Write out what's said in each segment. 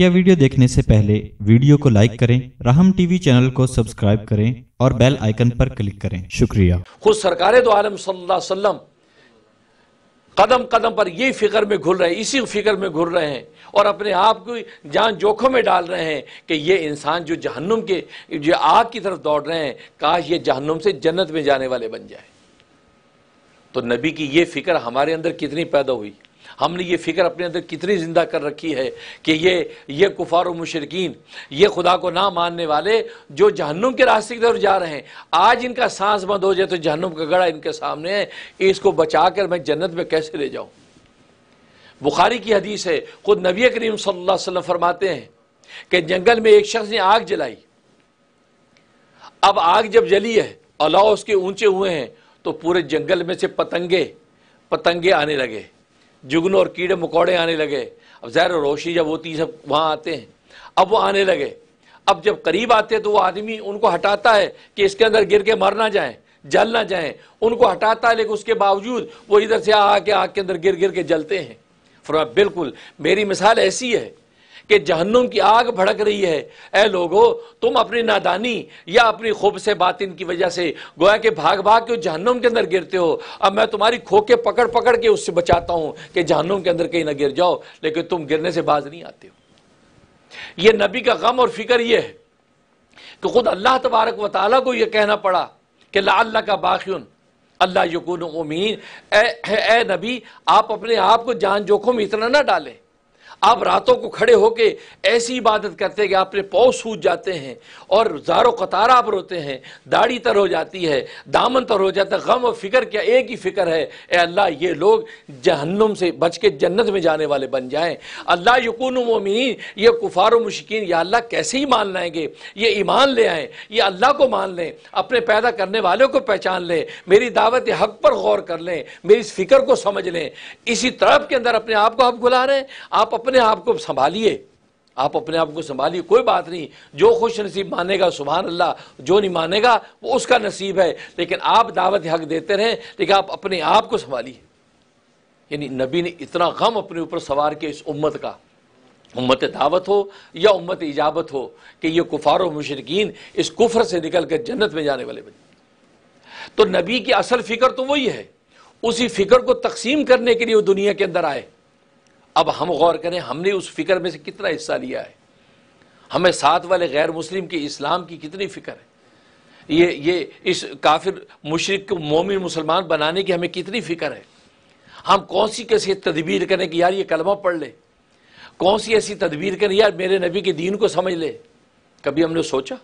मुख्य वीडियो देखने से पहले वीडियो को लाइक करें राहम टीवी चैनल को सब्सक्राइब करें और बेल आइकन पर क्लिक करें शुक्रिया खुद सरकार दो तो आलम सल्लाम कदम कदम पर ये फिक्र में घुल रहे हैं इसी फिक्र में घुल रहे हैं और अपने आप को जान जोखों में डाल रहे हैं कि ये इंसान जो जहन्नुम के जो आग की तरफ दौड़ रहे हैं काश ये जहन्नुम से जन्नत में जाने वाले बन जाए तो नबी की ये फिक्र हमारे अंदर कितनी पैदा हुई हमने ये फ़िक्र अपने अंदर कितनी ज़िंदा कर रखी है कि ये ये कुफार व मुशरकिन ये खुदा को ना मानने वाले जो जहन्नुम के रास्ते की तरफ जा रहे हैं आज इनका सांस बंद हो जाए तो जहन्नुम का गड़ा इनके सामने है इसको बचा कर मैं जन्नत में कैसे ले जाऊँ बुखारी की हदीस है ख़ुद नबी करीम सल्ला फरमाते हैं कि जंगल में एक शख्स ने आग जलाई अब आग जब जली है अलाव उसके ऊंचे हुए हैं तो पूरे जंगल में से पतंगे पतंगे आने लगे जुगनों और कीड़े मकोड़े आने लगे अब जहर रोशनी जब होती सब वहाँ आते हैं अब वो आने लगे अब जब करीब आते तो वो आदमी उनको हटाता है कि इसके अंदर गिर के मर ना जाए जल ना जाए उनको हटाता है लेकिन उसके बावजूद वो इधर से आके आग के अंदर गिर गिर के जलते हैं फिर बिल्कुल मेरी मिसाल ऐसी है कि जहन्नुम की आग भड़क रही है ए लोगो तुम अपनी नादानी या अपनी खुब से बातिन की वजह से गोया के भाग भाग के जहन्नुम के अंदर गिरते हो अब मैं तुम्हारी खो के पकड़ पकड़ के उससे बचाता हूं कि जहन्नुम के अंदर कहीं ना गिर जाओ लेकिन तुम गिरने से बाज नहीं आते हो यह नबी का गम और फिक्र यह है कि खुद अल्लाह तबारक व ताली को यह कहना पड़ा कि ला अल्लाह का बाख्यून अल्लाह यकून उमीन ए, नबी आप अपने आप को जान जोखों में इतना ना डालें आप रातों को खड़े होके ऐसी इबादत करते हैं कि आपने पौ सूझ जाते हैं और जारो कतार आप रोते हैं दाढ़ी तर हो जाती है दामन तर हो जाता है गम और फिक्र क्या एक ही फिक्र है ए अल्लाह ये लोग जहन्नुम से बच के जन्नत में जाने वाले बन जाएं अल्लाह यकून मोमिन ये कुफार मुश्किन या अल्लाह कैसे ही मान लाएंगे ये ईमान ले आएँ ये अल्लाह को मान लें अपने पैदा करने वालों को पहचान लें मेरी दावत हक पर गौर कर लें मेरी इस फिक्र को समझ लें इसी तरफ के अंदर अपने आप को आप गुला रहे हैं आप अपने अपने आप को संभालिए आप अपने आप को संभालिए कोई बात नहीं जो खुश नसीब मानेगा सुबह अल्लाह जो नहीं मानेगा वो उसका नसीब है लेकिन आप दावत हक देते रहें लेकिन आप अपने आप को संभालिए यानी नबी ने इतना गम अपने ऊपर सवार किया इस उम्मत का उम्मत दावत हो या उम्मत इजाबत हो कि ये कुफार मुशरकिन इस कुफर से निकल कर जन्नत में जाने वाले बने तो नबी की असल फ़िक्र तो वही है उसी फ़िक्र को तकसीम करने के लिए वो दुनिया के अंदर आए अब हम गौर करें हमने उस फ़िक्र में से कितना हिस्सा लिया है हमें साथ वाले गैर मुस्लिम के इस्लाम की कितनी फ़िक्र है ये ये इस काफिर मुशरक को मोमिन मुसलमान बनाने की हमें कितनी फ़िक्र है हम कौन सी कैसी तदबीर करें कि यार ये कलमा पढ़ ले कौन सी ऐसी तदबीर करें यार मेरे नबी के दीन को समझ ले कभी हमने सोचा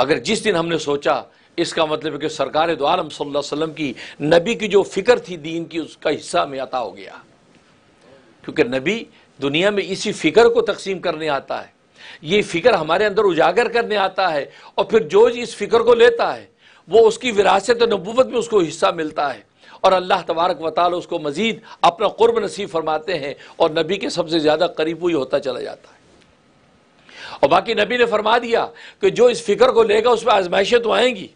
अगर जिस दिन हमने सोचा इसका मतलब है कि सरकार दो आलम सल्लल्लाहु अलैहि वसल्लम की नबी की जो फ़िक्र थी दीन की उसका हिस्सा में अता हो गया क्योंकि नबी दुनिया में इसी फिक्र को तकसीम करने आता है ये फिक्र हमारे अंदर उजागर करने आता है और फिर जो इस फिक्र को लेता है वो उसकी विरासत नबूवत में उसको हिस्सा मिलता है और अल्लाह तबारक वाल उसको मज़ीद अपना क़ुरब नसीब फरमाते हैं और नबी के सबसे ज़्यादा करीब वही होता चला जाता है और बाकी नबी ने फरमा दिया कि जो इस फिक्र को लेगा उसमें आजमाइशें तो आएंगी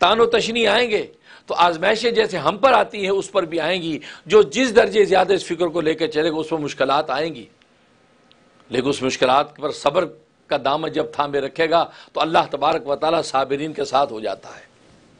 तान तशनी आएंगे तो आजमाइशें जैसे हम पर आती हैं उस पर भी आएंगी जो जिस दर्जे ज़्यादा इस फिक्र को लेकर चलेगा उस पर मुश्किल आएंगी लेकिन उस मुश्किल पर सब्र का दामन जब थामे रखेगा तो अल्लाह तबारक वाली साबरीन के साथ हो जाता है